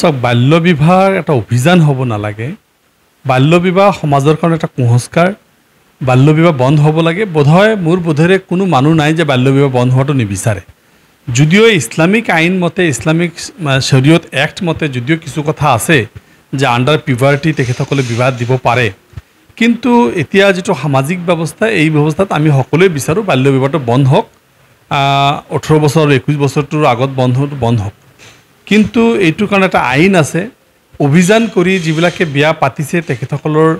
চাওক বাল্য বিবাহৰ এটা অভিযান হ'ব নালাগে বাল্য বিবাহ সমাজৰ কাৰণে এটা কুসংস্কাৰ বাল্য বিবাহ বন্ধ হ'ব লাগে বোধহয় মোৰ বোধেৰে কোনো মানুহ নাই যে বাল্য বিবাহ বন্ধ হোৱাটো নিবিচাৰে যদিও ইছলামিক আইন মতে ইছলামিক চৰিয়ত এক্ট মতে যদিও কিছু কথা আছে যে আণ্ডাৰ পিউভাৰ্টি তেখেতসকলে বিবাহ দিব পাৰে কিন্তু এতিয়া যিটো সামাজিক ব্যৱস্থা এই ব্যৱস্থাত আমি সকলোৱে বিচাৰোঁ বাল্য বিবাহটো বন্ধ হওক ওঠৰ বছৰ একৈছ বছৰটোৰ আগত বন্ধটো বন্ধ হওক কিন্তু এইটোৰ কাৰণে এটা আইন আছে অভিযান কৰি যিবিলাকে বিয়া পাতিছে তেখেতসকলৰ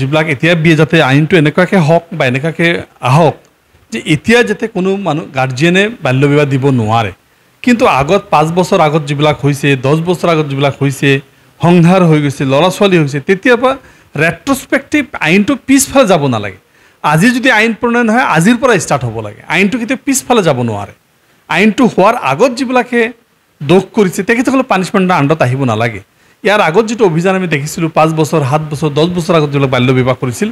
যিবিলাক এতিয়া বিয়ে যাতে আইনটো এনেকুৱাকৈ হওক বা এনেকুৱাকৈ আহক যে এতিয়া যাতে কোনো মানুহ গাৰ্জেনে বাল্য বিবাহ দিব নোৱাৰে কিন্তু আগত পাঁচ বছৰ আগত যিবিলাক হৈছে দহ বছৰ আগত যিবিলাক হৈছে সংহাৰ হৈ গৈছে ল'ৰা ছোৱালী হৈছে তেতিয়াৰ পৰা ৰেট্ৰস্পেক্টিভ আইনটো পিছফালে যাব নালাগে আজি যদি আইন প্ৰণয়ন হয় আজিৰ পৰা ষ্টাৰ্ট হ'ব লাগে আইনটো কেতিয়াও পিছফালে যাব নোৱাৰে আইনটো হোৱাৰ আগত যিবিলাকে দোষ কৰিছে তেখেতসকলৰ পানিচমেণ্টৰ আণ্ডত আহিব নালাগে ইয়াৰ আগত যিটো অভিযান আমি দেখিছিলোঁ পাঁচ বছৰ সাত বছৰ দহ বছৰ আগত যিবিলাক বাল্য বিবাহ কৰিছিল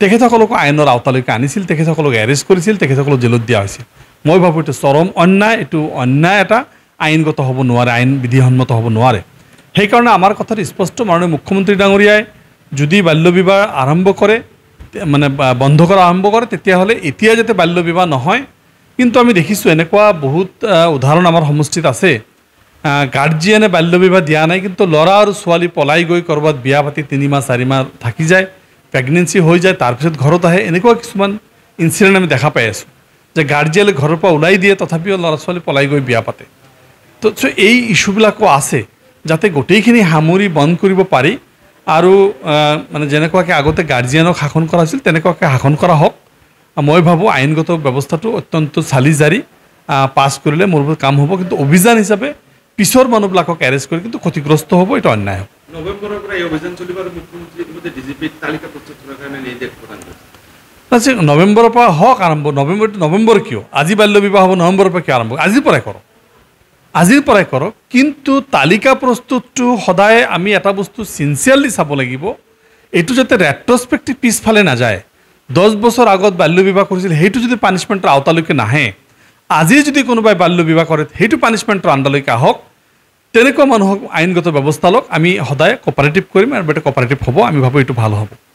তেখেতসকলকো আইনৰ আওতালৈকে আনিছিল তেখেতসকলক এৰেষ্ট কৰিছিল তেখেতসকলক জেলত দিয়া হৈছিল মই ভাবোঁ এইটো চৰম অন্যায় এইটো অন্যায় এটা আইনগত হ'ব নোৱাৰে আইন বিধিসন্মত হ'ব নোৱাৰে সেইকাৰণে আমাৰ কথাটো স্পষ্ট মাৰণে মুখ্যমন্ত্ৰী ডাঙৰীয়াই যদি বাল্য বিবাহ আৰম্ভ কৰে মানে বন্ধ কৰা আৰম্ভ কৰে তেতিয়াহ'লে এতিয়া যাতে বাল্য বিবাহ নহয় কিন্তু আমি দেখিছোঁ এনেকুৱা বহুত উদাহৰণ আমাৰ সমষ্টিত আছে গাৰ্জিয়ানে বাল্য বিবাহ দিয়া নাই কিন্তু ল'ৰা আৰু ছোৱালী পলাই গৈ ক'ৰবাত বিয়া পাতি তিনিমাহ চাৰিমাহ থাকি যায় প্ৰেগনেঞ্চি হৈ যায় তাৰপিছত ঘৰত আহে এনেকুৱা কিছুমান ইনচিডেণ্ট আমি দেখা পাই আছোঁ যে গাৰ্জিয়ানে ঘৰৰ পৰা ওলাই দিয়ে তথাপিও ল'ৰা ছোৱালী পলাই গৈ বিয়া পাতে তো চ' এই ইছ্যুবিলাকো আছে যাতে গোটেইখিনি সামৰি বন্ধ কৰিব পাৰি আৰু মানে যেনেকুৱাকৈ আগতে গাৰ্জিয়ানক শাসন কৰা হৈছিল তেনেকুৱাকৈ শাসন কৰা হওক মই ভাবোঁ আইনগত ব্যৱস্থাটো অত্যন্ত চালি জাৰি পাছ কৰিলে মোৰ কাম হ'ব কিন্তু অভিযান হিচাপে পিছৰ মানুহবিলাকক এৰেষ্ট কৰি কিন্তু ক্ষতিগ্ৰস্ত হ'ব এইটো অন্যায় হ'ব নৱেম্বৰৰ পৰা হওক আৰম্ভ নৱেম্বৰটো নৱেম্বৰ কিয় আজি বাল্য বিবাহ হ'ব নৱেম্বৰৰ পৰা কিয় আৰম্ভ আজিৰ পৰাই কৰক আজিৰ পৰাই কৰক কিন্তু তালিকা প্ৰস্তুতটো সদায় আমি এটা বস্তু চিনচিয়াৰলি চাব লাগিব এইটো যাতে ৰেট্ৰস্পেক্টিভ পিছফালে নাযায় দহ বছৰ আগত বাল্য বিবাহ কৰিছিল সেইটো যদি পানিছমেণ্টৰ আওতালৈকে নাহে আজি যদি কোনোবাই বাল্য বিবাহ কৰে সেইটো পানিছমেণ্টৰ আণ্ডালৈকে আহক তেনেকুৱা মানুহক আইনগত ব্যৱস্থা লওক আমি সদায় কপাৰেটিভ কৰিম আৰু বেটে কপাৰেটিভ হ'ব আমি ভাবোঁ এইটো ভাল হ'ব